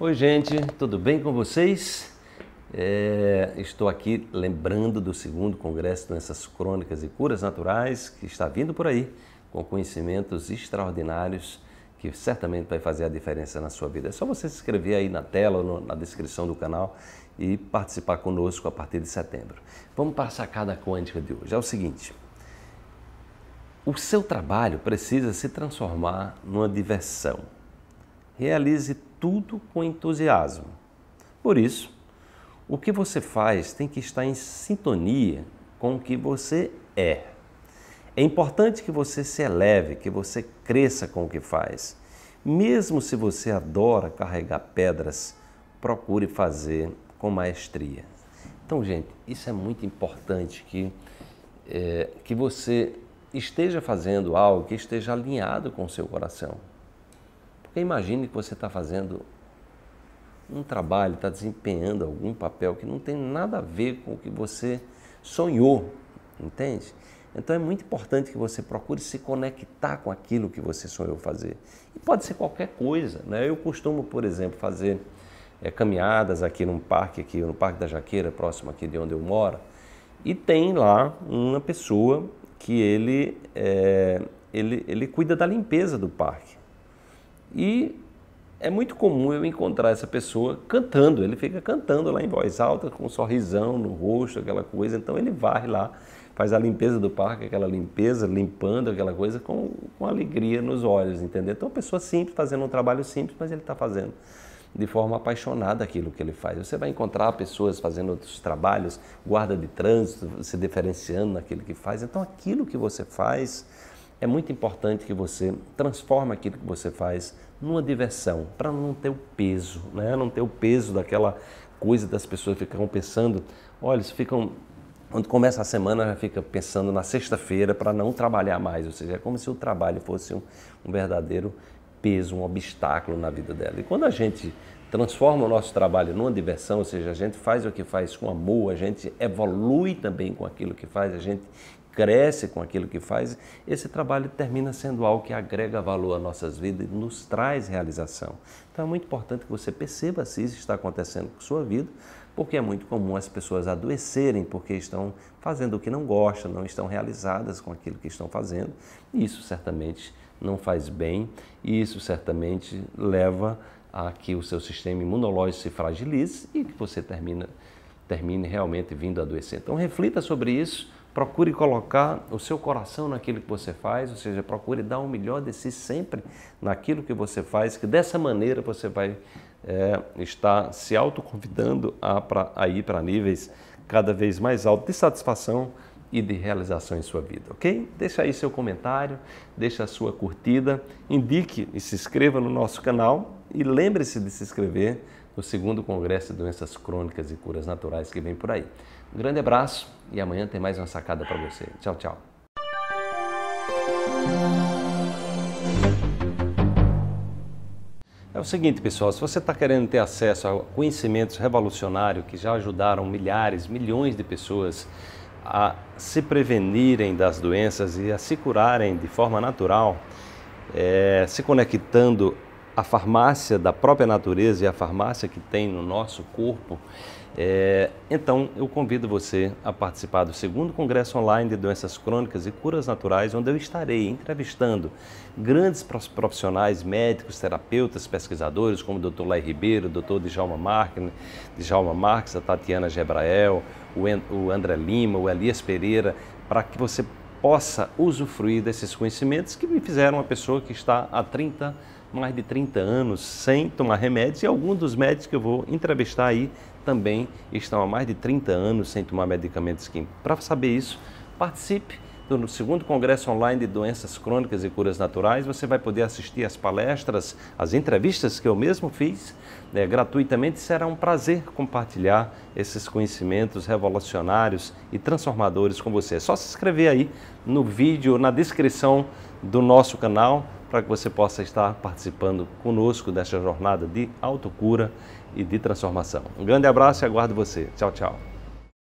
Oi, gente, tudo bem com vocês? É, estou aqui lembrando do segundo Congresso de Crônicas e Curas Naturais, que está vindo por aí, com conhecimentos extraordinários que certamente vai fazer a diferença na sua vida. É só você se inscrever aí na tela ou na descrição do canal e participar conosco a partir de setembro. Vamos para a sacada quântica de hoje. É o seguinte: o seu trabalho precisa se transformar numa diversão realize tudo com entusiasmo. Por isso, o que você faz tem que estar em sintonia com o que você é. É importante que você se eleve, que você cresça com o que faz. Mesmo se você adora carregar pedras, procure fazer com maestria. Então, gente, isso é muito importante que, é, que você esteja fazendo algo que esteja alinhado com o seu coração. Porque imagine que você está fazendo um trabalho, está desempenhando algum papel que não tem nada a ver com o que você sonhou, entende? Então é muito importante que você procure se conectar com aquilo que você sonhou fazer. E pode ser qualquer coisa, né? Eu costumo, por exemplo, fazer é, caminhadas aqui num parque, aqui no Parque da Jaqueira, próximo aqui de onde eu moro, e tem lá uma pessoa que ele, é, ele, ele cuida da limpeza do parque. E é muito comum eu encontrar essa pessoa cantando, ele fica cantando lá em voz alta, com um sorrisão no rosto, aquela coisa. Então ele varre lá, faz a limpeza do parque, aquela limpeza, limpando aquela coisa com, com alegria nos olhos, entendeu? Então, uma pessoa simples, fazendo um trabalho simples, mas ele está fazendo de forma apaixonada aquilo que ele faz. Você vai encontrar pessoas fazendo outros trabalhos, guarda de trânsito, se diferenciando naquilo que faz. Então, aquilo que você faz é muito importante que você transforme aquilo que você faz numa diversão, para não ter o peso, né? não ter o peso daquela coisa das pessoas ficam pensando, olha, eles ficam quando começa a semana já fica pensando na sexta-feira para não trabalhar mais, ou seja, é como se o trabalho fosse um, um, verdadeiro peso, um obstáculo na vida dela. E quando a gente transforma o nosso trabalho numa diversão, ou seja, a gente faz o que faz com amor, a gente evolui também com aquilo que faz, a gente cresce com aquilo que faz, esse trabalho termina sendo algo que agrega valor às nossas vidas e nos traz realização. Então é muito importante que você perceba se isso está acontecendo com sua vida, porque é muito comum as pessoas adoecerem porque estão fazendo o que não gostam, não estão realizadas com aquilo que estão fazendo. E isso certamente não faz bem e isso certamente leva a que o seu sistema imunológico se fragilize e que você termina, termine realmente vindo a adoecer. Então reflita sobre isso procure colocar o seu coração naquilo que você faz, ou seja, procure dar o melhor de si sempre naquilo que você faz, que dessa maneira você vai é, estar se autoconvidando a, pra, a ir para níveis cada vez mais altos de satisfação e de realização em sua vida, ok? Deixa aí seu comentário, deixa a sua curtida, indique e se inscreva no nosso canal e lembre-se de se inscrever no segundo Congresso de Doenças Crônicas e Curas Naturais que vem por aí. Um grande abraço e amanhã tem mais uma sacada para você. Tchau, tchau. É o seguinte, pessoal, se você está querendo ter acesso a conhecimentos revolucionários que já ajudaram milhares, milhões de pessoas a se prevenirem das doenças e a se curarem de forma natural, é, se conectando a farmácia da própria natureza e a farmácia que tem no nosso corpo. É, então, eu convido você a participar do segundo Congresso Online de Doenças Crônicas e Curas Naturais, onde eu estarei entrevistando grandes profissionais, médicos, terapeutas, pesquisadores, como o Dr. Lai Ribeiro, o Dr. Djalma Marques, Djalma Marques, a Tatiana Gebrael, o André Lima, o Elias Pereira, para que você possa usufruir desses conhecimentos que me fizeram uma pessoa que está há 30, mais de 30 anos sem tomar remédios e alguns dos médicos que eu vou entrevistar aí também estão há mais de 30 anos sem tomar medicamentos químicos. Para saber isso, participe do então, segundo Congresso Online de Doenças Crônicas e Curas Naturais. Você vai poder assistir às palestras, às entrevistas que eu mesmo fiz né, gratuitamente. Será um prazer compartilhar esses conhecimentos revolucionários e transformadores com você. É só se inscrever aí no vídeo, na descrição do nosso canal, para que você possa estar participando conosco desta jornada de autocura e de transformação. Um grande abraço e aguardo você. Tchau, tchau.